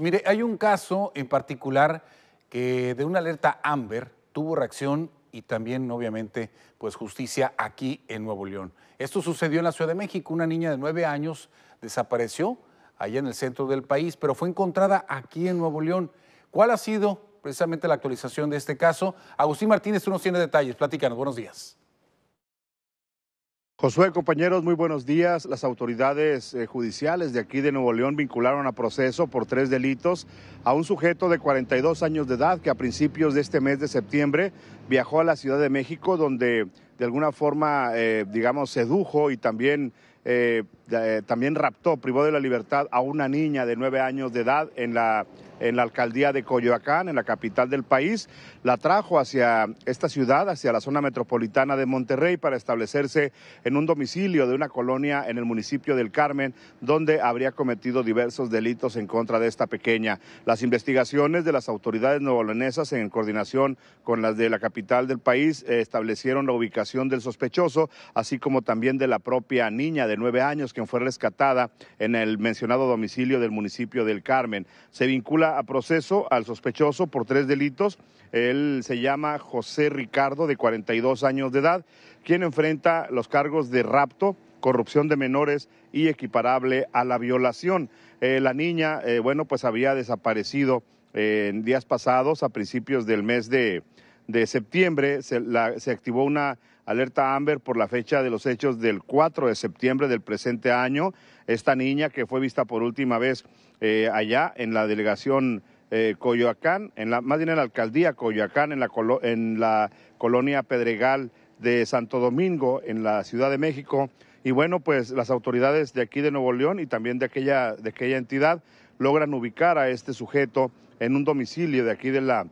Mire, hay un caso en particular que de una alerta Amber tuvo reacción y también, obviamente, pues justicia aquí en Nuevo León. Esto sucedió en la Ciudad de México. Una niña de nueve años desapareció allá en el centro del país, pero fue encontrada aquí en Nuevo León. ¿Cuál ha sido precisamente la actualización de este caso? Agustín Martínez, tú nos tienes detalles. Platícanos. Buenos días. Josué, compañeros, muy buenos días. Las autoridades eh, judiciales de aquí de Nuevo León vincularon a proceso por tres delitos a un sujeto de 42 años de edad que a principios de este mes de septiembre viajó a la Ciudad de México donde de alguna forma, eh, digamos, sedujo y también eh, eh, también raptó, privó de la libertad a una niña de nueve años de edad en la, en la alcaldía de Coyoacán, en la capital del país. La trajo hacia esta ciudad, hacia la zona metropolitana de Monterrey, para establecerse en un domicilio de una colonia en el municipio del Carmen, donde habría cometido diversos delitos en contra de esta pequeña. Las investigaciones de las autoridades neoleonesas, en coordinación con las de la capital del país, eh, establecieron la ubicación del sospechoso, así como también de la propia niña de de nueve años, quien fue rescatada en el mencionado domicilio del municipio del Carmen. Se vincula a proceso al sospechoso por tres delitos. Él se llama José Ricardo, de 42 años de edad, quien enfrenta los cargos de rapto, corrupción de menores y equiparable a la violación. Eh, la niña, eh, bueno, pues había desaparecido eh, en días pasados, a principios del mes de, de septiembre se, activó una alerta Amber por la fecha de los hechos del 4 de septiembre del presente año. Esta niña que fue vista por última vez eh, allá en la delegación eh, Coyoacán, en la, más bien en la alcaldía Coyoacán, en la, en la colonia Pedregal de Santo Domingo, en la Ciudad de México. Y bueno, pues las autoridades de aquí de Nuevo León y también de aquella, de aquella entidad logran ubicar a este sujeto en un domicilio de aquí de la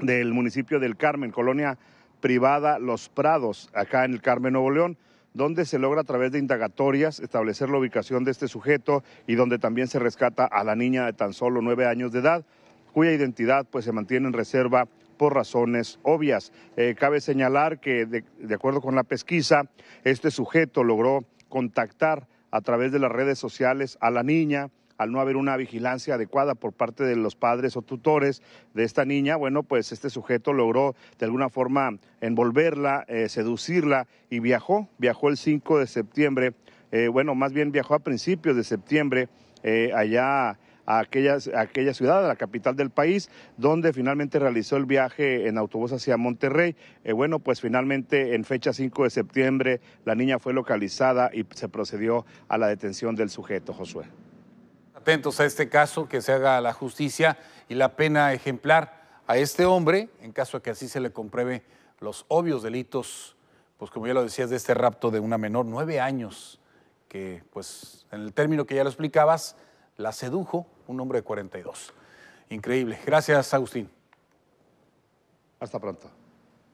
del municipio del Carmen, colonia privada Los Prados, acá en el Carmen, Nuevo León donde se logra a través de indagatorias establecer la ubicación de este sujeto y donde también se rescata a la niña de tan solo nueve años de edad, cuya identidad pues, se mantiene en reserva por razones obvias. Eh, cabe señalar que, de acuerdo con la pesquisa, este sujeto logró contactar a través de las redes sociales a la niña, al no haber una vigilancia adecuada por parte de los padres o tutores de esta niña, bueno, pues este sujeto logró de alguna forma envolverla, eh, seducirla y viajó, viajó el 5 de septiembre, eh, bueno, más bien viajó a principios de septiembre eh, allá a, aquella ciudad, a la capital del país, donde finalmente realizó el viaje en autobús hacia Monterrey. bueno, pues finalmente en fecha 5 de septiembre la niña fue localizada y se procedió a la detención del sujeto, Josué atentos a este caso, que se haga la justicia y la pena ejemplar a este hombre, en caso de que así se le compruebe los obvios delitos, pues como ya lo decías, de este rapto de una menor, nueve años, que pues en el término que ya lo explicabas, la sedujo un hombre de 42. Increíble. Gracias, Agustín. Hasta pronto.